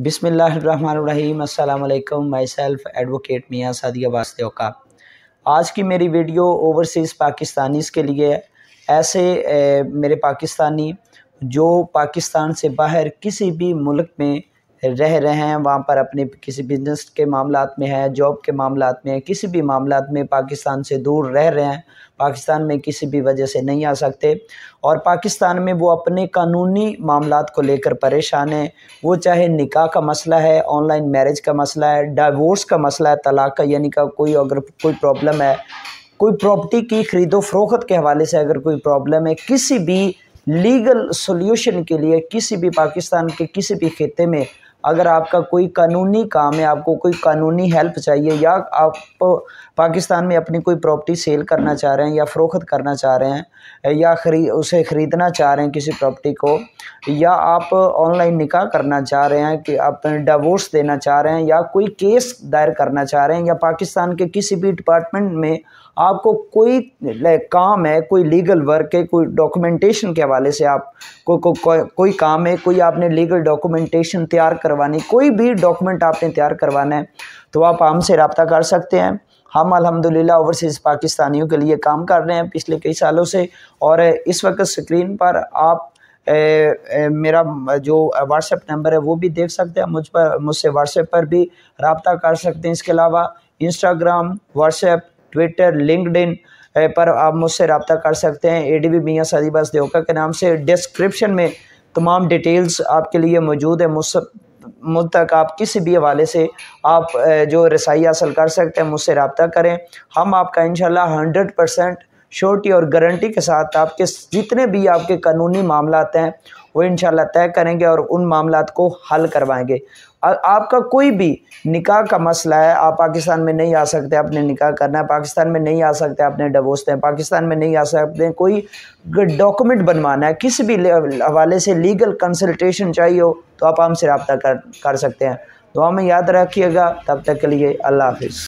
बिसमीम my self advocate मियाँ सादिया वास्ते आज की मेरी वीडियो ओवरसीज़ पाकिस्तानीज़ के लिए ऐसे मेरे पाकिस्तानी जो पाकिस्तान से बाहर किसी भी मुल्क में रह रहे हैं वहाँ पर अपने किसी बिजनेस के मामला में है जॉब के मामला में किसी भी मामला में पाकिस्तान से दूर रह रहे हैं पाकिस्तान में किसी भी वजह से नहीं आ सकते और पाकिस्तान में वो अपने कानूनी मामला को लेकर परेशान हैं वो चाहे निकाह का मसला है ऑनलाइन मैरिज का मसला है डाइवोर्स का मसला है तलाक का यानी का कोई अगर कोई प्रॉब्लम है कोई प्रॉपर्टी की ख़रीदो फरोख्त के हवाले से अगर कोई प्रॉब्लम है किसी भी लीगल सॉल्यूशन के लिए किसी भी पाकिस्तान के किसी भी खत्े में अगर आपका कोई कानूनी काम है आपको कोई कानूनी हेल्प चाहिए या आप पाकिस्तान में अपनी कोई प्रॉपर्टी सेल करना चाह रहे हैं या फ़रोख्त करना चाह रहे हैं या खरी उसे ख़रीदना चाह रहे हैं किसी प्रॉपर्टी को या आप ऑनलाइन निकाह करना चाह रहे हैं कि आप डिवोर्स देना चाह रहे हैं या कोई केस दायर करना चाह रहे हैं या पाकिस्तान के किसी भी डिपार्टमेंट में आपको कोई काम है कोई लीगल वर्क है कोई डॉक्यूमेंटेशन के हवाले से आप को, को, को, कोई काम है कोई आपने लीगल डॉक्यूमेंटेशन तैयार कर करवानी कोई भी डॉक्यूमेंट आपने तैयार करवाना है तो आप हमसे रबता कर सकते हैं हम अल्हम्दुलिल्लाह ओवरसीज़ पाकिस्तानियों के लिए काम कर रहे हैं पिछले कई सालों से और इस वक्त स्क्रीन पर आप ए, ए, मेरा जो व्हाट्सएप नंबर है वो भी देख सकते हैं मुझ पर मुझसे व्हाट्सएप पर भी रबता कर सकते हैं इसके अलावा इंस्टाग्राम व्हाट्सएप ट्विटर लिंकड पर आप मुझसे रबता कर सकते हैं ए डी बी मियाँ सदीबास देवका के नाम से डिस्क्रिप्शन में तमाम डिटेल्स आपके लिए मौजूद है मुझसे मुद तक आप किसी भी हवाले से आप जो रसाई हासिल कर सकते हैं मुझसे रबता करें हम आपका इन हंड्रेड परसेंट श्योरिटी और गारंटी के साथ आपके जितने भी आपके कानूनी मामला हैं वो इन तय करेंगे और उन मामला को हल करवाएंगे आपका कोई भी निकाह का मसला है आप पाकिस्तान में नहीं आ सकते आपने निकाह करना है पाकिस्तान में नहीं आ सकते आपने डबोसते हैं पाकिस्तान में नहीं आ सकते कोई डॉक्यूमेंट बनवाना है किसी भी हवाले से लीगल कंसल्टेशन चाहिए हो तो आप हमसे रबता कर कर सकते हैं तो हमें याद रखिएगा तब तक के लिए अल्लाह हाफिज़